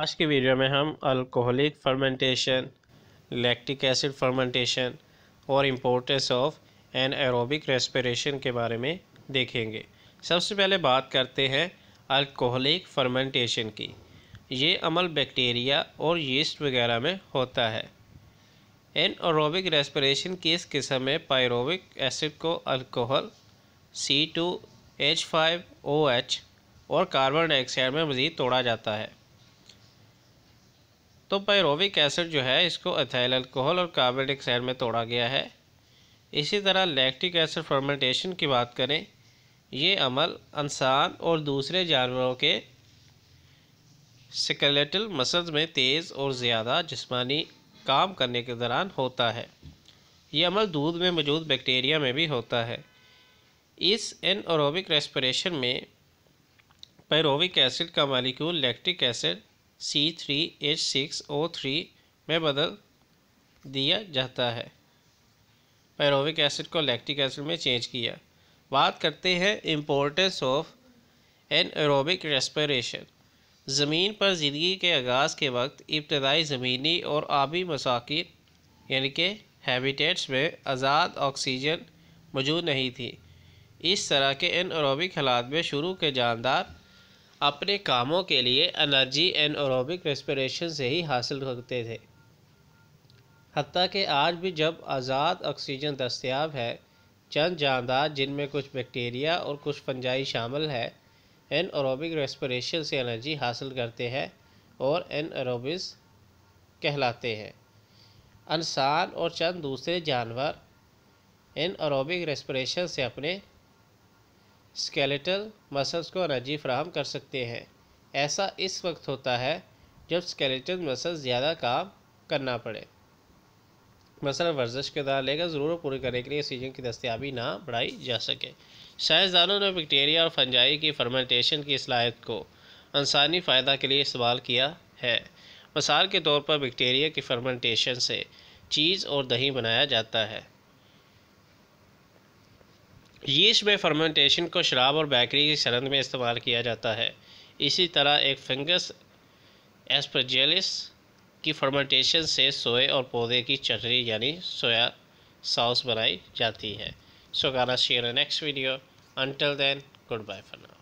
आज के वीडियो में हम alcoholic fermentation lactic acid fermentation और importance of anaerobic respiration के बारे में देखेंगे सबसे पहले बात करते हैं अल्कोहलिक फर्मेंटेशन की ये अमल बैक्टीरिया और यीस्ट वगैरह में होता है एन एरोबिक रेस्पिरेशन की इस किस्म में पायरोबिक एसिड को alcohol C two H five O H और कार्बन डाइऑक्साइड में मज़ीद तोड़ा जाता है तो पैरोविक एसिड जो है इसको एथाइल अल्कोहल और कार्बनिक एसिड में तोड़ा गया है इसी तरह लैक्टिक एसिड फर्मेंटेशन की बात करें ये अमल इंसान और दूसरे जानवरों के स्केलेटल मसल्स में तेज़ और ज़्यादा जिस्मानी काम करने के दौरान होता है ये अमल दूध में मौजूद बैक्टीरिया में भी होता है इस एनओरोबिक रेस्परेशन में पैरोविक एसिड का molecule lactic acid C three H six O three में बदल दिया जाता है पैरोविक एसिड को लैक्टिक एसिड में चेंज किया बात करते हैं importance of anaerobic respiration ज़मीन पर ज़िंदगी के आगाज़ के वक्त इब्तदाई ज़मीनी और आबी मसाकिर यानी कि हैबिटेट्स में आज़ाद ऑक्सीजन मौजूद नहीं थी इस तरह के एन एरोबिक हालात में शुरू के जानदार अपने कामों के लिए एनर्जी एंड एरोबिक रेस्पिरेशन से ही हासिल करते थे हती कि आज भी जब आज़ाद ऑक्सीजन दस्तियाब है चंद जानदार जिनमें कुछ बैक्टीरिया और कुछ फंजाई शामिल है एन एरोबिक रेस्पिरेशन से एनर्जी हासिल करते हैं और एन एरोबिस कहलाते हैं इंसान और चंद दूसरे जानवर एन एरोबिक रेस्पिरेशन से अपने स्केलेटल मसल्स को एनर्जी फ्राहम कर सकते हैं ऐसा इस वक्त होता है जब स्केलेटल मसल्स ज़्यादा काम करना पड़े मसल वर्जिश के दौरान लेकर ज़रूर पूरी करने के लिए सीजन की दस्तियाबी ना बढ़ाई जा सके साइंसदानों ने बैक्टीरिया और फंजाई की फर्मेंटेशन की सलाहियत को इंसानी फ़ायदा के लिए इस्तेमाल किया है मिसाल के तौर पर बैक्टीरिया की फर्मेंटेशन से चीज़ और दही बनाया जाता है यीस्ट में फर्मेंटेशन को शराब और बेकरी की सरंद में इस्तेमाल किया जाता है इसी तरह एक फंगस एस्परजेलिस की फर्मेंटेशन से सोए और पौधे की चटनी यानी सोया सॉस बनाई जाती है so gonna share next video until then goodbye for now